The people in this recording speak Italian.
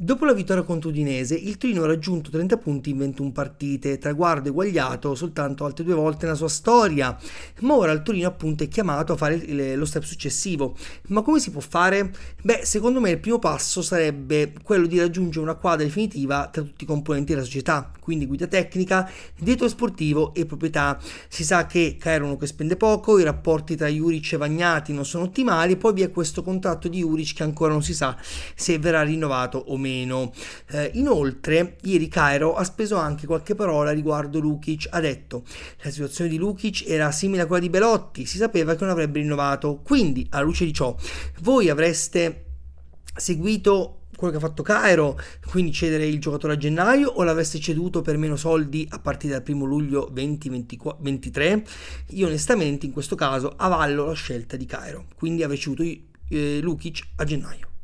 Dopo la vittoria contro Udinese, il Torino ha raggiunto 30 punti in 21 partite, traguardo eguagliato soltanto altre due volte nella sua storia, ma ora il Torino appunto è chiamato a fare lo step successivo. Ma come si può fare? Beh, secondo me il primo passo sarebbe quello di raggiungere una quadra definitiva tra tutti i componenti della società, quindi guida tecnica, direttore sportivo e proprietà. Si sa che Cairo uno che spende poco, i rapporti tra Juric e Vagnati non sono ottimali, poi vi è questo contratto di Juric che ancora non si sa se verrà rinnovato o meno meno. Eh, inoltre, ieri Cairo ha speso anche qualche parola riguardo Lukic. Ha detto: La situazione di Lukic era simile a quella di Belotti, si sapeva che non avrebbe rinnovato. Quindi, alla luce di ciò, voi avreste seguito quello che ha fatto Cairo, quindi cedere il giocatore a gennaio o l'avreste ceduto per meno soldi a partire dal 1 luglio 2023? Io onestamente in questo caso avallo la scelta di Cairo, quindi avrei ceduto eh, Lukic a gennaio.